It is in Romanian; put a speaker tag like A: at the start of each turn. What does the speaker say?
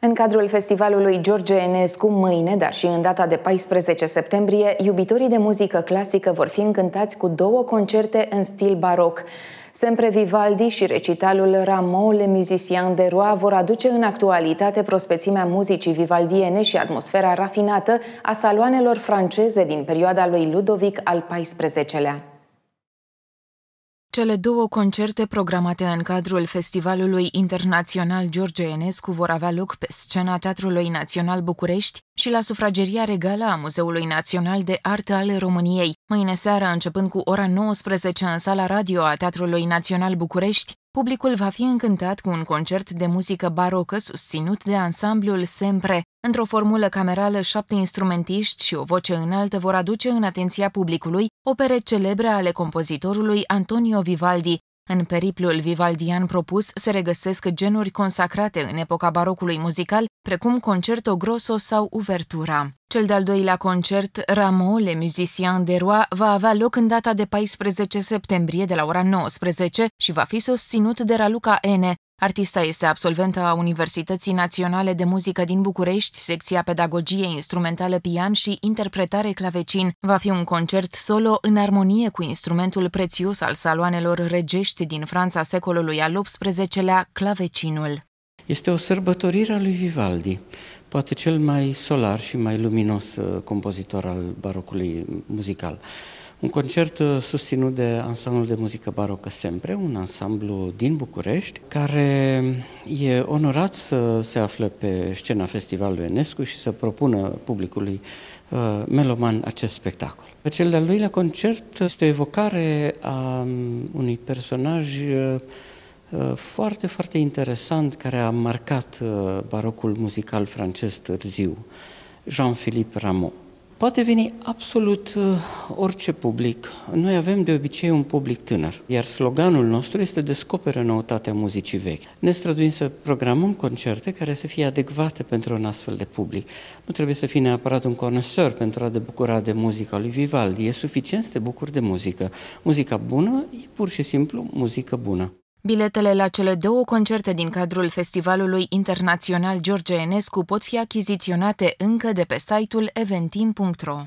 A: În cadrul festivalului George Enescu mâine, dar și în data de 14 septembrie, iubitorii de muzică clasică vor fi încântați cu două concerte în stil baroc. Sempre Vivaldi și recitalul Rameau le Musicien de Roi vor aduce în actualitate prospețimea muzicii vivaldiene și atmosfera rafinată a saloanelor franceze din perioada lui Ludovic al XIV-lea. Cele două concerte programate în cadrul Festivalului Internațional George Enescu vor avea loc pe scena Teatrului Național București și la sufrageria regală a Muzeului Național de Artă ale României. Mâine seară, începând cu ora 19 în sala radio a Teatrului Național București, publicul va fi încântat cu un concert de muzică barocă susținut de ansamblul Sempre, Într-o formulă camerală, șapte instrumentiști și o voce înaltă vor aduce în atenția publicului opere celebre ale compozitorului Antonio Vivaldi. În periplul vivaldian propus se regăsesc genuri consacrate în epoca barocului muzical, precum concerto grosso sau uvertura. Cel de-al doilea concert, Rameau, le Musicien de roi, va avea loc în data de 14 septembrie de la ora 19 și va fi susținut de Raluca Ene, Artista este absolventă a Universității Naționale de Muzică din București, secția Pedagogie Instrumentală Pian și Interpretare Clavecin. Va fi un concert solo în armonie cu instrumentul prețios al saloanelor regești din Franța secolului al XVIII-lea, clavecinul.
B: Este o sărbătorire a lui Vivaldi, poate cel mai solar și mai luminos uh, compozitor al barocului muzical. Un concert uh, susținut de ansamblul de muzică barocă Sempre, un ansamblu din București, care mm, e onorat să se află pe scena Festivalului Enescu și să propună publicului uh, meloman acest spectacol. Pe cel de-al doilea concert este o evocare a mm, unui personaj uh, foarte, foarte interesant care a marcat barocul muzical francez târziu, Jean-Philippe Rameau. Poate veni absolut uh, orice public. Noi avem de obicei un public tânăr, iar sloganul nostru este Descoperă noutatea muzicii vechi. Ne străduim să programăm concerte care să fie adecvate pentru un astfel de public. Nu trebuie să fii neapărat un conosor pentru a te bucura de muzica lui Vivaldi. E suficient să te bucuri de muzică. Muzica bună e pur și simplu muzică bună.
A: Biletele la cele două concerte din cadrul Festivalului Internațional George Enescu pot fi achiziționate încă de pe site-ul eventim.ro.